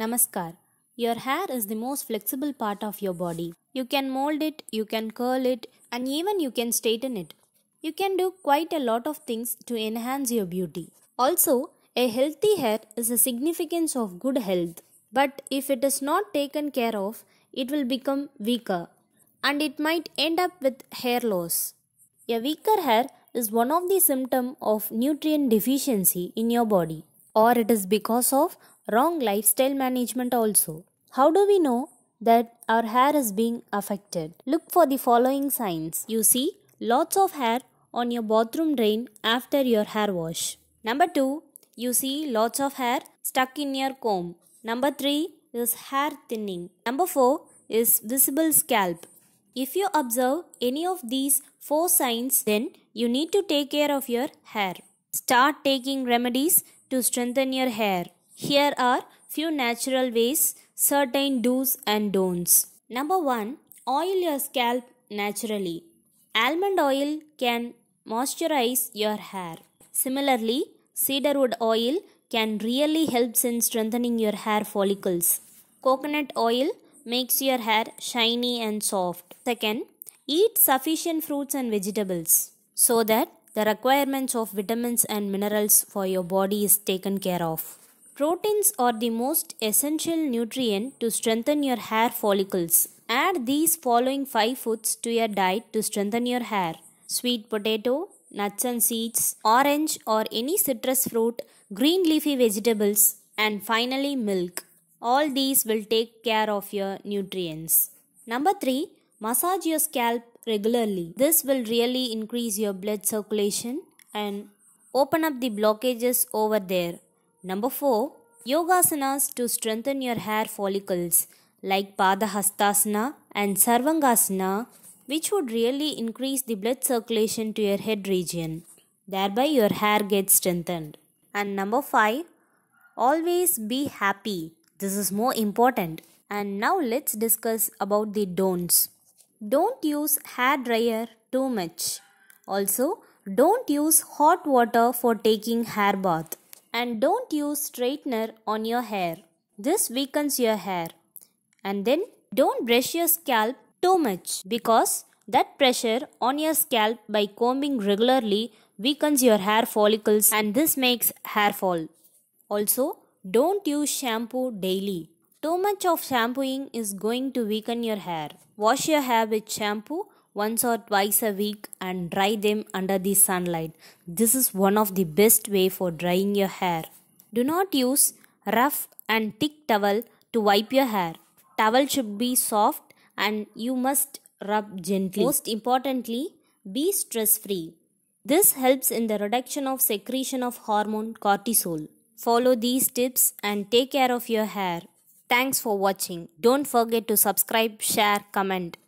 Namaskar. Your hair is the most flexible part of your body. You can mold it, you can curl it, and even you can straighten it. You can do quite a lot of things to enhance your beauty. Also, a healthy hair is a significance of good health. But if it is not taken care of, it will become weaker and it might end up with hair loss. A weaker hair is one of the symptoms of nutrient deficiency in your body or it is because of wrong lifestyle management also. How do we know that our hair is being affected? Look for the following signs. You see lots of hair on your bathroom drain after your hair wash. Number 2, you see lots of hair stuck in your comb. Number 3 is hair thinning. Number 4 is visible scalp. If you observe any of these four signs, then you need to take care of your hair. Start taking remedies to strengthen your hair. Here are few natural ways, certain do's and don'ts. Number 1. Oil your scalp naturally. Almond oil can moisturize your hair. Similarly, cedarwood oil can really helps in strengthening your hair follicles. Coconut oil makes your hair shiny and soft. Second, eat sufficient fruits and vegetables so that the requirements of vitamins and minerals for your body is taken care of. Proteins are the most essential nutrient to strengthen your hair follicles. Add these following 5 foods to your diet to strengthen your hair. Sweet potato, nuts and seeds, orange or any citrus fruit, green leafy vegetables, and finally milk. All these will take care of your nutrients. Number 3. Massage your scalp regularly. This will really increase your blood circulation and open up the blockages over there. Number 4. Yogasanas to strengthen your hair follicles like Padahastasana and Sarvangasana which would really increase the blood circulation to your head region. Thereby your hair gets strengthened. And number 5. Always be happy. This is more important. And now let's discuss about the don'ts. Don't use hair dryer too much. Also, don't use hot water for taking hair bath. And don't use straightener on your hair. This weakens your hair. And then don't brush your scalp too much because that pressure on your scalp by combing regularly weakens your hair follicles and this makes hair fall. Also, don't use shampoo daily too much of shampooing is going to weaken your hair. Wash your hair with shampoo once or twice a week and dry them under the sunlight. This is one of the best way for drying your hair. Do not use rough and thick towel to wipe your hair. Towel should be soft and you must rub gently. Most importantly, be stress free. This helps in the reduction of secretion of hormone cortisol. Follow these tips and take care of your hair. Thanks for watching. Don't forget to subscribe, share, comment.